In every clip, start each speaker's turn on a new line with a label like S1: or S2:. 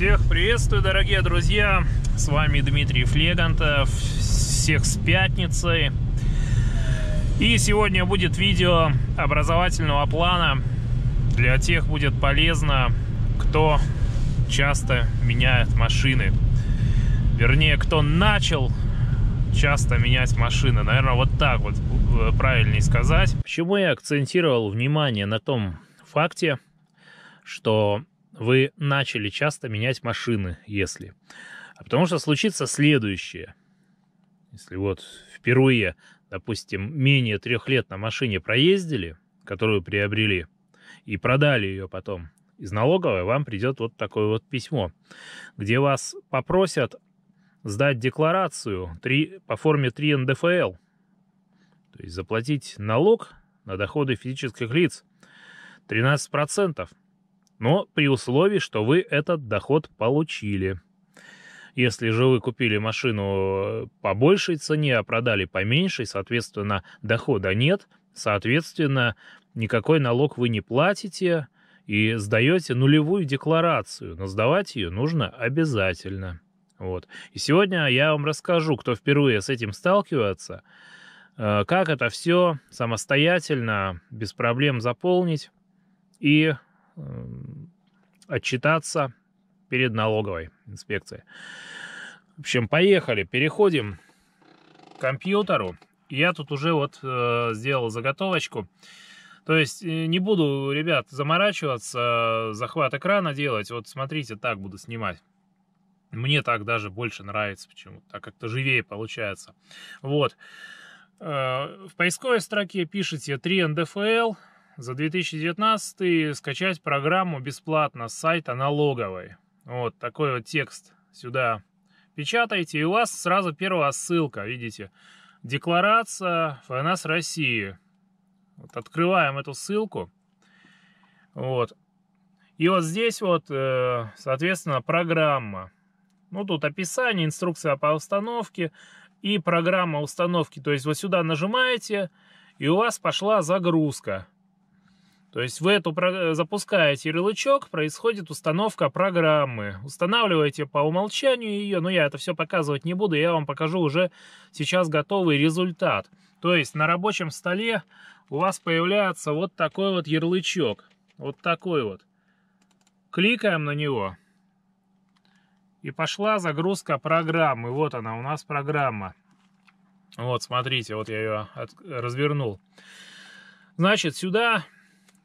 S1: Всех приветствую, дорогие друзья! С вами Дмитрий Флегантов. Всех с пятницей. И сегодня будет видео образовательного плана. Для тех будет полезно, кто часто меняет машины. Вернее, кто начал часто менять машины. Наверное, вот так вот э, правильнее сказать. Почему я акцентировал внимание на том факте, что вы начали часто менять машины, если. А потому что случится следующее. Если вот впервые, допустим, менее трех лет на машине проездили, которую приобрели, и продали ее потом, из налоговой вам придет вот такое вот письмо, где вас попросят сдать декларацию 3, по форме 3 НДФЛ, то есть заплатить налог на доходы физических лиц 13% но при условии, что вы этот доход получили. Если же вы купили машину э, по большей цене, а продали по меньшей, соответственно, дохода нет, соответственно, никакой налог вы не платите и сдаете нулевую декларацию, но сдавать ее нужно обязательно. Вот. И сегодня я вам расскажу, кто впервые с этим сталкивается, э, как это все самостоятельно, без проблем заполнить и э, отчитаться перед налоговой инспекцией. В общем, поехали, переходим к компьютеру. Я тут уже вот э, сделал заготовочку. То есть э, не буду, ребят, заморачиваться, захват экрана делать. Вот смотрите, так буду снимать. Мне так даже больше нравится почему-то, так как-то живее получается. Вот. Э, в поисковой строке пишите 3 НДФЛ, за 2019 скачать программу бесплатно с сайта налоговой. Вот такой вот текст сюда печатаете, и у вас сразу первая ссылка, видите, декларация ФНС России. Вот открываем эту ссылку. Вот. И вот здесь вот, э, соответственно, программа. Ну, тут описание, инструкция по установке и программа установки. То есть вот сюда нажимаете, и у вас пошла загрузка. То есть вы эту э, запускаете ярлычок, происходит установка программы. Устанавливаете по умолчанию ее, но «Ну, я это все показывать не буду, я вам покажу уже сейчас готовый результат. То есть на рабочем столе у вас появляется вот такой вот ярлычок. Вот такой вот. Кликаем на него. И пошла загрузка программы. Вот она у нас программа. Вот, смотрите, вот я ее э, развернул. Значит, сюда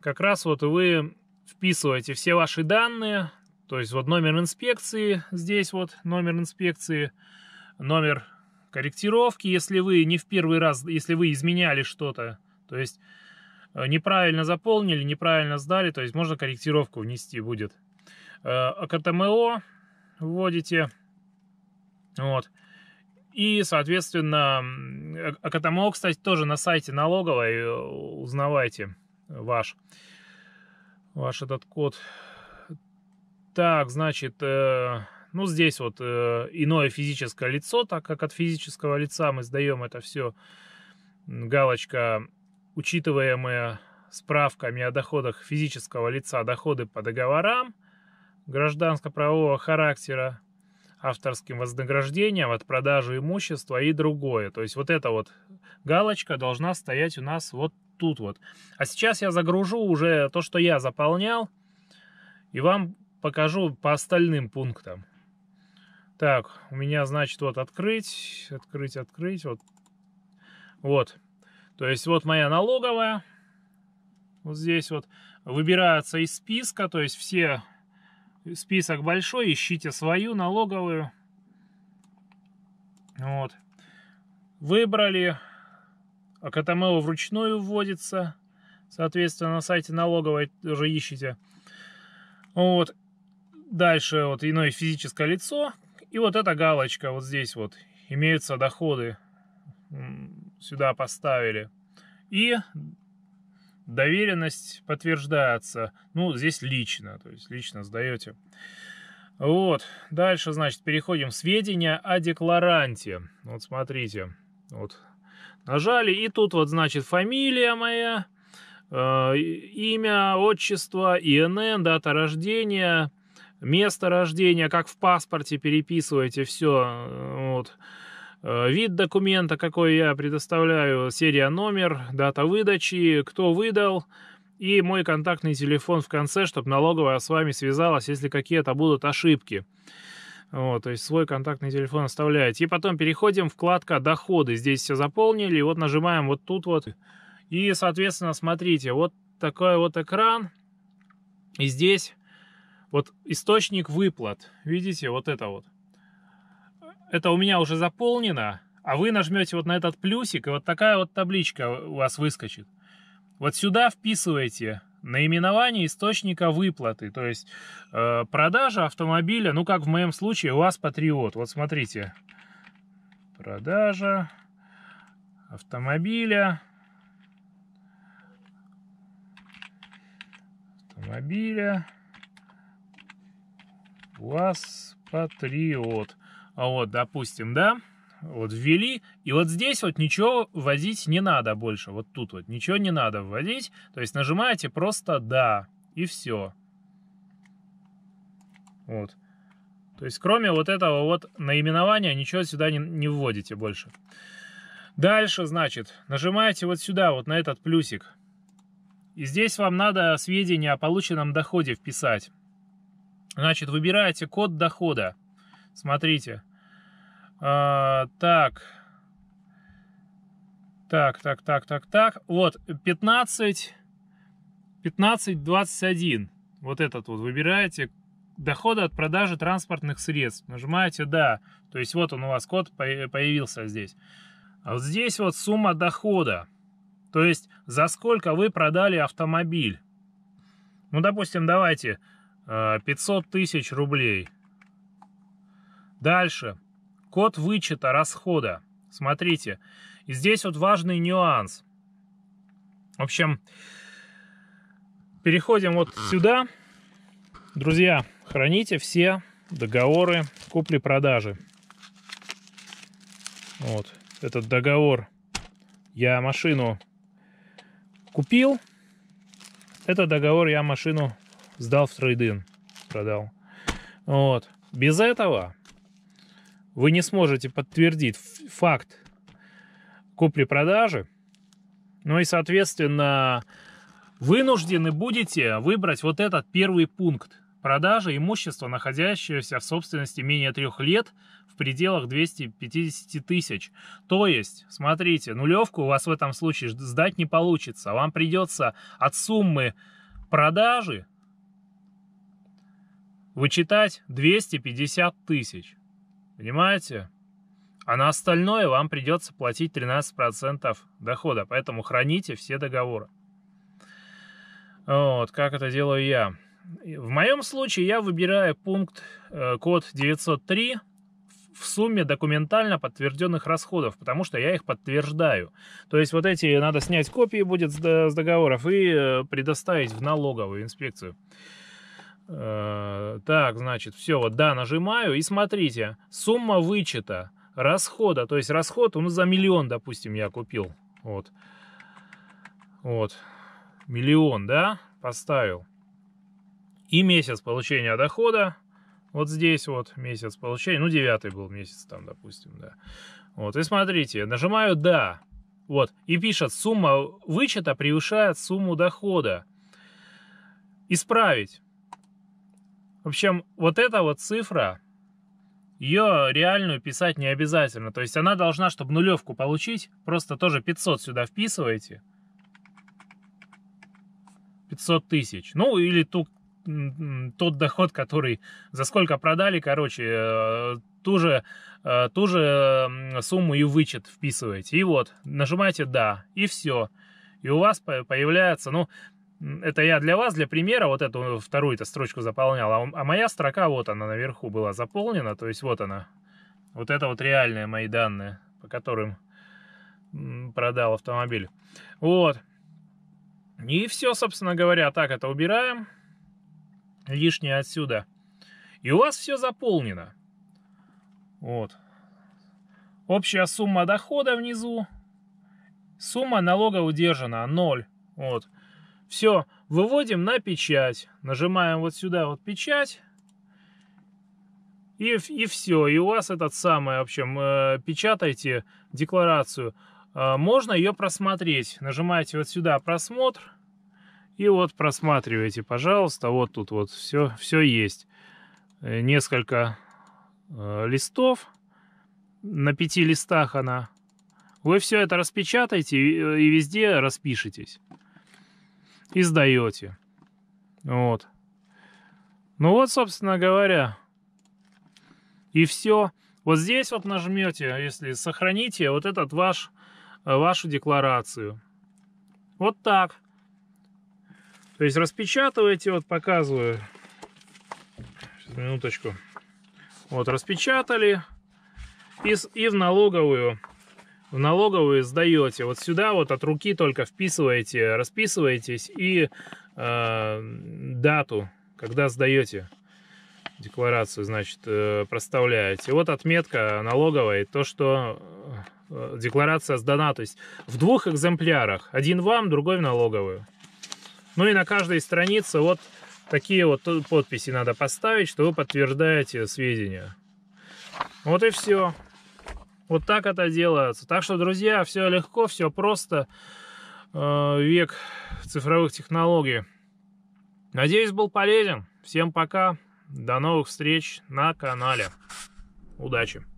S1: как раз вот вы вписываете все ваши данные, то есть вот номер инспекции, здесь вот номер инспекции, номер корректировки, если вы не в первый раз, если вы изменяли что-то, то есть э, неправильно заполнили, неправильно сдали, то есть можно корректировку внести будет. Э, КТМО вводите, вот, и, соответственно, э, КТМО, кстати, тоже на сайте налоговой узнавайте ваш, ваш этот код. Так, значит, э, ну здесь вот э, иное физическое лицо, так как от физического лица мы сдаем это все. Галочка «Учитываемые справками о доходах физического лица доходы по договорам гражданско-правового характера, авторским вознаграждением от продажи имущества и другое». То есть вот эта вот галочка должна стоять у нас вот тут вот. А сейчас я загружу уже то, что я заполнял, и вам покажу по остальным пунктам. Так, у меня, значит, вот открыть, открыть, открыть, вот. Вот. То есть вот моя налоговая. Вот здесь вот выбирается из списка, то есть все список большой, ищите свою налоговую. Вот. Выбрали, а Катамео вручную вводится. Соответственно, на сайте налоговой уже ищите Вот. Дальше вот иное физическое лицо. И вот эта галочка вот здесь вот. Имеются доходы. Сюда поставили. И доверенность подтверждается. Ну, здесь лично. То есть лично сдаете. Вот. Дальше, значит, переходим сведения о декларанте. Вот смотрите. Вот Нажали, и тут вот, значит, фамилия моя, э, имя, отчество, ИНН, дата рождения, место рождения, как в паспорте переписываете все, э, вот, э, вид документа, какой я предоставляю, серия номер, дата выдачи, кто выдал, и мой контактный телефон в конце, чтобы налоговая с вами связалась, если какие-то будут ошибки. Вот, то есть свой контактный телефон оставляете. И потом переходим вкладка «Доходы». Здесь все заполнили. И вот нажимаем вот тут вот. И, соответственно, смотрите, вот такой вот экран. И здесь вот источник выплат. Видите, вот это вот. Это у меня уже заполнено. А вы нажмете вот на этот плюсик, и вот такая вот табличка у вас выскочит. Вот сюда вписываете наименование источника выплаты, то есть э, продажа автомобиля, ну как в моем случае, у вас Патриот. Вот смотрите, продажа автомобиля, автомобиля, у вас Патриот. А вот, допустим, да? вот ввели, и вот здесь вот ничего вводить не надо больше, вот тут вот ничего не надо вводить, то есть нажимаете просто «да» и все. Вот. То есть кроме вот этого вот наименования ничего сюда не, не вводите больше. Дальше, значит, нажимаете вот сюда, вот на этот плюсик. И здесь вам надо сведения о полученном доходе вписать. Значит, выбираете код дохода. Смотрите, а, так. Так, так, так, так, так. Вот, 15, 15, 21. Вот этот вот выбираете. Доходы от продажи транспортных средств. Нажимаете «Да». То есть вот он у вас код появился здесь. А вот здесь вот сумма дохода. То есть за сколько вы продали автомобиль. Ну, допустим, давайте 500 а, тысяч рублей. Дальше. Код вычета расхода. Смотрите, и здесь вот важный нюанс. В общем, переходим вот сюда. Друзья, храните все договоры купли-продажи. Вот, этот договор. Я машину купил. Этот договор я машину сдал в трейдин, продал. Вот. Без этого вы не сможете подтвердить факт купли-продажи, ну и, соответственно, вынуждены будете выбрать вот этот первый пункт. продажи имущества, находящегося в собственности менее трех лет в пределах 250 тысяч. То есть, смотрите, нулевку у вас в этом случае сдать не получится. Вам придется от суммы продажи вычитать 250 тысяч. Понимаете? А на остальное вам придется платить 13% дохода, поэтому храните все договоры. Вот, как это делаю я. В моем случае я выбираю пункт э, код 903 в сумме документально подтвержденных расходов, потому что я их подтверждаю. То есть вот эти надо снять копии будет с договоров и э, предоставить в налоговую инспекцию. Э, так, значит, все, вот да, нажимаю и смотрите, сумма вычета расхода, то есть расход, ну, за миллион, допустим, я купил, вот, вот, миллион, да, поставил. И месяц получения дохода, вот здесь вот месяц получения, ну, девятый был месяц там, допустим, да. Вот, и смотрите, нажимаю «Да», вот, и пишет, сумма вычета превышает сумму дохода. Исправить. В общем, вот эта вот цифра, ее реальную писать не обязательно. То есть она должна, чтобы нулевку получить, просто тоже 500 сюда вписываете. 500 тысяч. Ну, или ту, тот доход, который за сколько продали, короче, э, ту же, э, ту же сумму и вычет вписываете. И вот, нажимаете «Да», и все. И у вас появляется, ну, это я для вас, для примера, вот эту вторую-то строчку заполнял, а, а моя строка вот она наверху была заполнена, то есть вот она. Вот это вот реальные мои данные, по которым продал автомобиль. Вот. И все, собственно говоря, так это убираем. Лишнее отсюда. И у вас все заполнено. Вот. Общая сумма дохода внизу. Сумма налога удержана 0. Вот. Все, выводим на печать. Нажимаем вот сюда вот печать. И, и все, и у вас этот самый, в общем, э, печатайте декларацию. Э, можно ее просмотреть. Нажимаете вот сюда просмотр. И вот просматриваете, пожалуйста. Вот тут вот все, все есть. Э, несколько э, листов. На пяти листах она. Вы все это распечатаете и, э, и везде распишитесь и сдаете. Вот. Ну вот, собственно говоря, и все. Вот здесь вот нажмете, если сохраните вот этот ваш, э, вашу декларацию. Вот так. То есть распечатываете, вот показываю. Сейчас, минуточку. Вот распечатали и, и в налоговую в налоговую сдаете. Вот сюда вот от руки только вписываете, расписываетесь и э, дату, когда сдаете декларацию, значит, э, проставляете. Вот отметка налоговой, то, что э, э, декларация сдана, то есть в двух экземплярах. Один вам, другой в налоговую. Ну и на каждой странице вот такие вот подписи надо поставить, что вы подтверждаете сведения. Вот и все. Вот так это делается. Так что, друзья, все легко, все просто. Э, век цифровых технологий. Надеюсь, был полезен. Всем пока. До новых встреч на канале. Удачи!